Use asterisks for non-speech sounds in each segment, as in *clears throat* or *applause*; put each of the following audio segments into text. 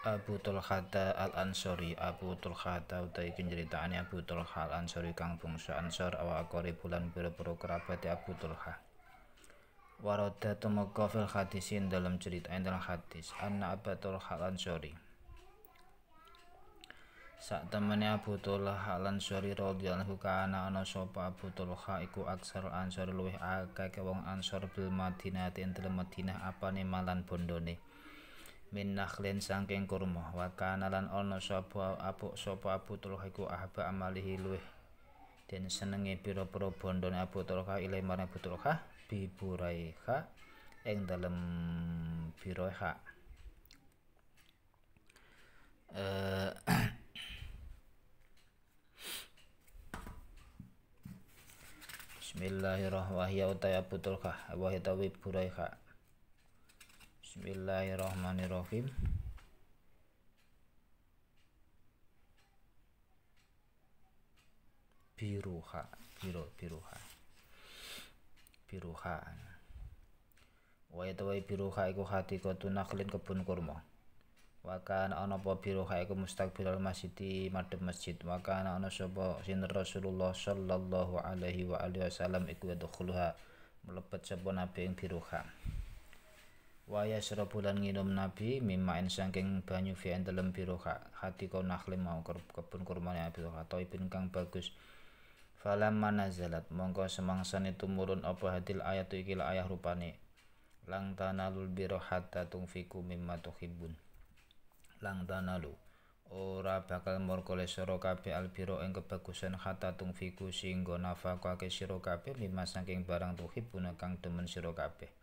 Abu Tulhata Al Ansori Abu Tulhata utai kenceritaane Abu Tulha Al Ansori kang bungsu Ansor awa akore bulan berburu pira kerabat Abu Tulha Waroda tumeka fil hadisin dalam cerita yang dalam hadis Anak Abu Tulha Al Ansori Saat temannya Abu Tulha Al Ansori radhiyallahu kana ana sapa Abu Tulha iku aksar Ansor luwih akeh wong Ansor bil Madinah ing Madinah apane malan bondone min nakhlin sangking kurma wa kanalan ono sopo abu sopo Abu Talha iku ahba amalihi luih dan senengi biro pira bondone Abu Talha ilai marang Abu Talha biburai eng yang dalam biro ha eh, *clears throat* Bismillahirrahmanirrahim. Ya utaya butul kah, wa hitawi buraiha. Bismillahirrahmanirrahim. Biruha, biru, biruha. Biruha. Wa yatawai biruha iku hati kotu naklin kebun kurma. Wakan ana apa biruha iku mustaqbilal masjid madem masjid. Wakan ana sapa sin Rasulullah sallallahu alaihi wa alihi wasallam iku yadkhuluha. Mlebet sapa nabi ing biruha waya serobulan nginum nabi mimain saking banyu fi entelem biro hati kau nakhli mau kebun yang abi atau ibin kang bagus falam zalat mongko itu murun apa hadil ayat ikilah ayah rupane lang tanalul biro hatta tungfiku mimma tuhibbun lang tanalu ora bakal morkole sero kape albiro ing kebagusan hatta tungfiku singgo kake sero kape mimma saking barang tuhibbun kang demen sero kabeh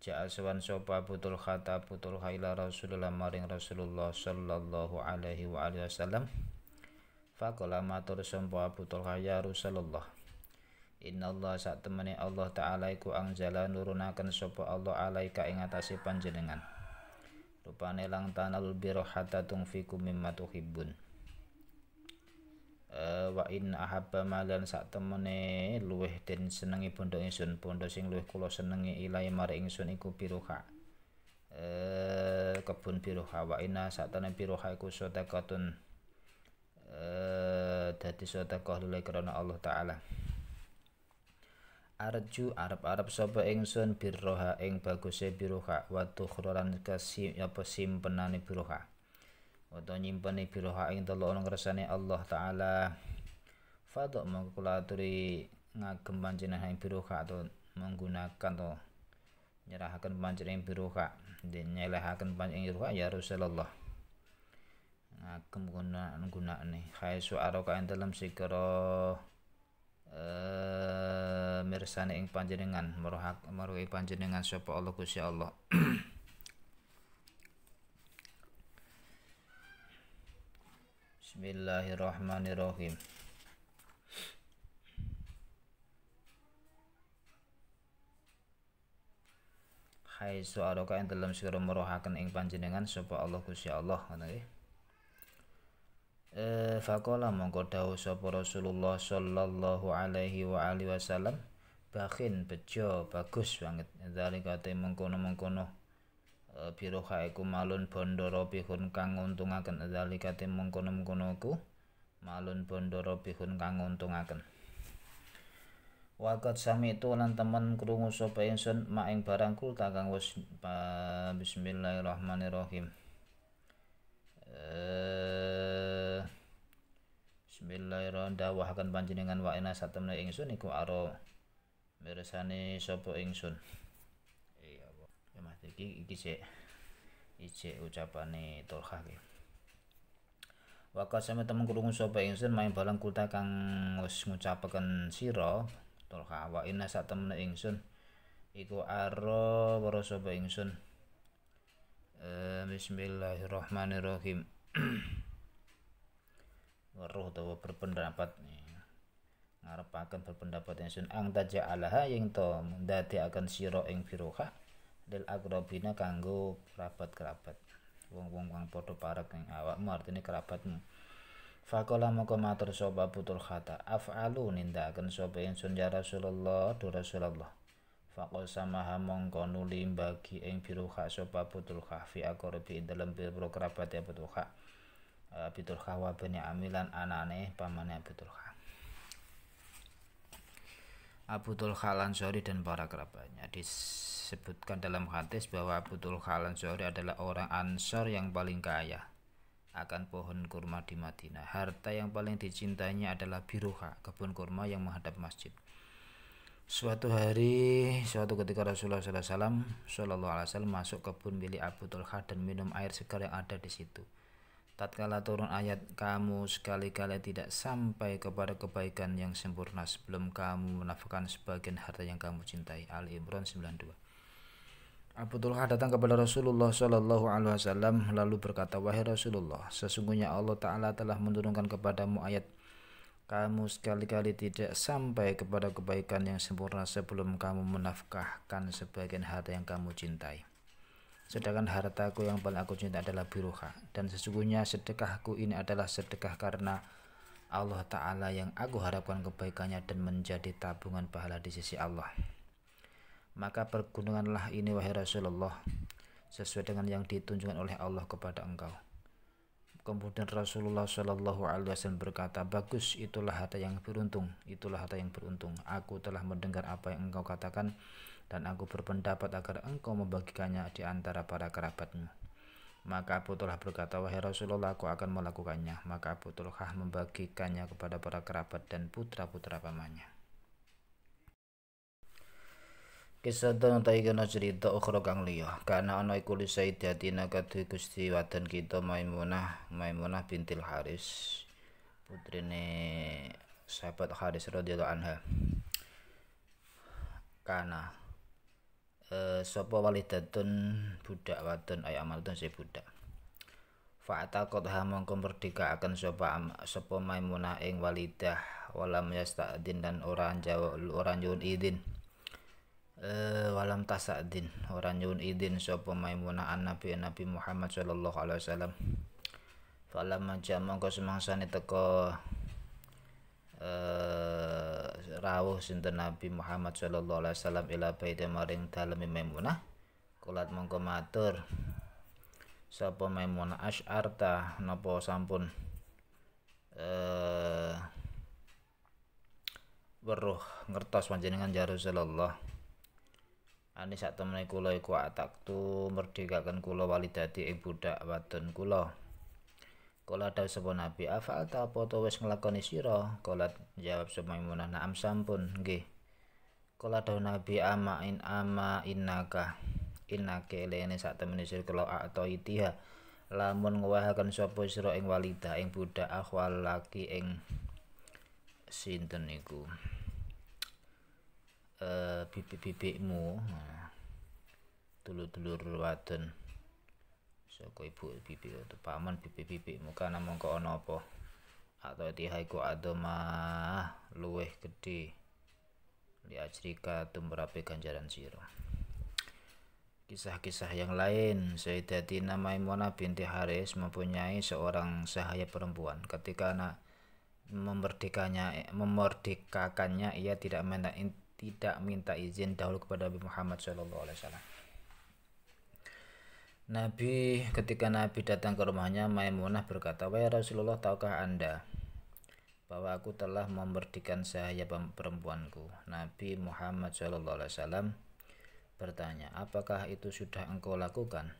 Ja'a sawan sopa putul khata putul khaila Rasulullah maring Rasulullah sallallahu alaihi wa alihi wasallam. Faqala matur sopa putul khaya Rasulullah. Inna Allah sak temene Allah Ta'ala iku angjala nurunaken sopa Allah alaika ing atase panjenengan. Rupane lang tanal birohatatung tungfiku mimma tuhibbun. Uh, wa in ahabba malan sak temene luweh den senengi bondo ingsun bondo sing luweh kula senengi ilahi mari ingsun iku biruha uh, eh, kebun biruha wa inna sak temene biruha iku sedekatun eh uh, dadi sedekah lillahi karena Allah taala Arju Arab Arab sapa ingsun birroha ing baguse biruha wa tukhroran kasi apa simpenane biruha wadah to ni biroha ing telu ana kersane Allah taala fadok mongko kula aturi ngagem panjenengan ing biroha to menggunakan to nyerahaken panjenengan ing biroha nyelehaken panjenengan ing biroha ya Rasulullah ngagem gunaan ni khaisu aroka ing dalam sikro eh mirsane ing panjenengan meruhak meruhi panjenengan sapa Allah Gusti Allah *clears throat* Bismillahirrahmanirrahim. Hai suaroka yang dalam segera merohakan ing panjenengan sapa Allah Gusti Allah ngono Eh fakola mongko dawuh sapa Rasulullah sallallahu alaihi wa alihi wasallam bakhin bejo bagus banget zalika te mengkono-mengkono Eh, biroha malun bondoro bihun kang nguntungaken zalikate mengkono-mengkono iku malun bondoro bihun kang nguntungaken Wakat sami itu lan teman kerungu sapa ingsun mak ing barang kul pa, bismillahirrahmanirrahim. Eh Bismillahirrahmanirrahim dawahaken panjenengan wa ina satemne ingsun iku aro mirsani sapa ingsun iki iki sik iki ucapane Tolha iki Wakas sama temen kurungu sapa ingsun main balang kuta kang wis ngucapaken siro Tolha wa inna sak temen ingsun iku aro waro sapa ingsun e, bismillahirrahmanirrahim *clears throat* Waruh utawa berpendapat ngarepaken berpendapat ingsun ang alaha yang to dadi akan siro ing firoha lil akrobina kanggo kerabat-kerabat wong-wong kang padha parek ing awakmu artine kerabatmu Fakola moko matur sapa putul khata af'alu nindakaken sapa ingsun ya Rasulullah du Rasulullah Fakol sama hamong konuli bagi ing biru kha sopa putul kha fi akorobi dalam biru kerabat ya putul kha Bitul eh, kha wabani amilan anane pamane putul kha Abu Tulhal Ansori dan para kerabatnya. Disebutkan dalam hadis bahwa Abu Tulhal Ansori adalah orang Ansor yang paling kaya akan pohon kurma di Madinah. Harta yang paling dicintainya adalah biruha, kebun kurma yang menghadap masjid. Suatu hari, suatu ketika Rasulullah SAW, SAW masuk kebun milik Abu Tulha dan minum air segar yang ada di situ tatkala turun ayat kamu sekali-kali tidak sampai kepada kebaikan yang sempurna sebelum kamu menafkahkan sebagian harta yang kamu cintai Ali Imran 92 Abu Tulhah datang kepada Rasulullah Shallallahu Alaihi Wasallam lalu berkata wahai Rasulullah sesungguhnya Allah Taala telah menurunkan kepadamu ayat kamu sekali-kali tidak sampai kepada kebaikan yang sempurna sebelum kamu menafkahkan sebagian harta yang kamu cintai Sedangkan hartaku yang paling aku cinta adalah biruha. Dan sesungguhnya sedekahku ini adalah sedekah karena Allah Ta'ala yang aku harapkan kebaikannya dan menjadi tabungan pahala di sisi Allah. Maka pergununganlah ini wahai Rasulullah sesuai dengan yang ditunjukkan oleh Allah kepada engkau. Kemudian Rasulullah Shallallahu Alaihi Wasallam berkata, bagus itulah harta yang beruntung, itulah harta yang beruntung. Aku telah mendengar apa yang engkau katakan dan aku berpendapat agar engkau membagikannya di antara para kerabatmu. Maka Abu Tulhah berkata, Wahai Rasulullah, aku akan melakukannya. Maka Abu Tulhah membagikannya kepada para kerabat dan putra-putra pamannya. Kisah tentang taikana cerita ukhro kang liya karena ana iku sayyidatina kadhi Gusti wadon kita Maimunah Maimunah bintil Haris putrine sahabat Haris radhiyallahu anha karena e, sapa walidatun budak wadon ay amalun si budak Fa'ata qadha mongko akan sapa sapa Maimunah ing walidah walam yasta'din dan orang jawa orang nyuwun idin. Eh walam tasadin orang nyuwun idin sapa Maimunah an Nabi Nabi Muhammad sallallahu alaihi wasallam. Falamma jamangko semangsane teko eh, rawuh sinten Nabi Muhammad sallallahu alaihi wasallam ila baiti maring dalemi Maimunah kulat mongko matur sapa Maimunah Asy'arta napa sampun eh weruh ngertos panjenengan ya Rasulullah ane sak temene kula iku ataktu merdekaken kula walidati ing budak wadon kula Kala dawuh sapa Nabi, "Afal ta apa to wis nglakoni sira?" Kala jawab sapa Maimunah, "Na'am sampun, nggih." Kala dawuh Nabi, "Ama in ama innaka." Innaka lene sak temene sira kala ato itiha. Lamun ngewahaken sapa sira ing walida ing budak akhwal laki ing sinten niku. Eh bibik-bibikmu. Nah, dulur-dulur wadon saka ibu bibi atau paman bibi bibi muka namun kau ana po atau tiha ada mah luweh gede li ajrika tumrape ganjaran siro Kisah-kisah yang lain, Sayyidatina Maimunah binti Haris mempunyai seorang sahaya perempuan. Ketika anak memerdekanya memerdekakannya ia tidak minta tidak minta izin dahulu kepada Nabi Muhammad SAW. Nabi ketika Nabi datang ke rumahnya Maimunah berkata, "Wahai Rasulullah, tahukah Anda bahwa aku telah memberdikan saya perempuanku?" Nabi Muhammad SAW bertanya, "Apakah itu sudah engkau lakukan?"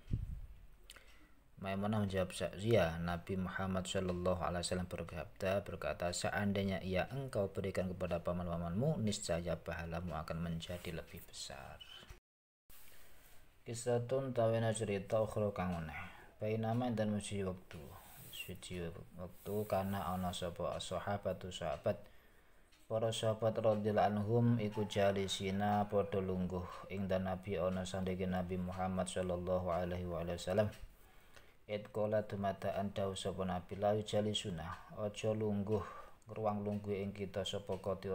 Maimunah menjawab, "Ya." Nabi Muhammad SAW berkata, berkata, "Seandainya ia engkau berikan kepada paman-pamanmu, niscaya pahalamu akan menjadi lebih besar." kisatun tawena cerita ukhra kang meneh bainama dan muji waktu. suci wektu karena ana sapa sahabatu sahabat para sahabat radhiyallahu anhum iku jalisina padha lungguh ing dan nabi ana sandeke nabi Muhammad sallallahu alaihi wasallam et kola dumadaan dawuh sapa nabi la jalisuna aja lungguh ruang lungguh ing kita sapa kati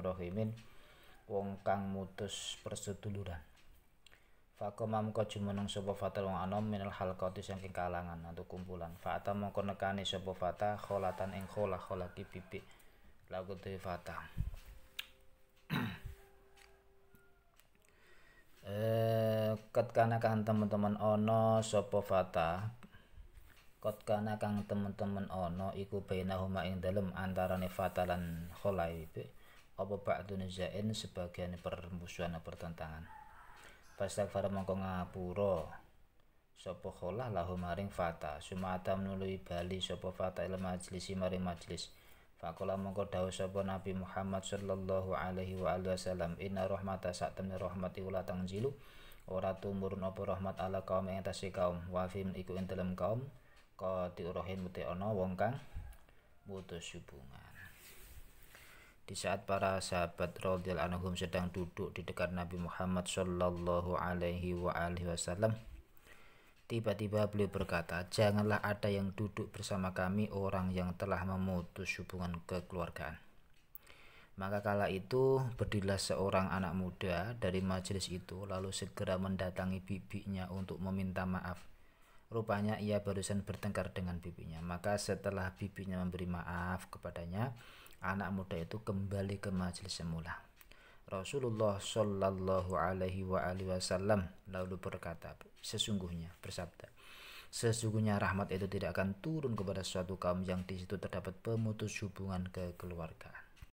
wong kang mutus perseduluran Fakoma cuma jumeneng sopo fata wong anom minal kautis yang kalangan atau kumpulan. Fata kau nekani sopo fata kholatan ing kholah kholaki pipi. Lagu tuh fata. *clears throat* eh kot kang teman-teman ono sopo fata. Kot kana kang teman-teman ono iku huma ing dalem ne fata lan kholai. Apa pak zain sebagian permusuhan pertentangan. Pastagfara mongko ngapura. Sapa kholah lahu maring fata. Sumata menului bali sapa fata ila majlisi maring majlis. Fakola mongko dawuh sapa Nabi Muhammad sallallahu alaihi wa alihi wasallam inna rahmata satamni rahmati ula tangzilu ora tumurun apa rahmat ala kaum ing atase kaum wa fim iku ing kaum qati urahin muti ana wong kang butuh hubungan di saat para sahabat radhiyallahu anhum sedang duduk di dekat Nabi Muhammad Shallallahu alaihi wasallam tiba-tiba beliau berkata janganlah ada yang duduk bersama kami orang yang telah memutus hubungan kekeluargaan maka kala itu berdilah seorang anak muda dari majelis itu lalu segera mendatangi bibinya untuk meminta maaf rupanya ia barusan bertengkar dengan bibinya maka setelah bibinya memberi maaf kepadanya anak muda itu kembali ke majelis semula. Rasulullah Shallallahu Alaihi Wasallam lalu berkata, sesungguhnya bersabda, sesungguhnya rahmat itu tidak akan turun kepada suatu kaum yang di situ terdapat pemutus hubungan kekeluargaan.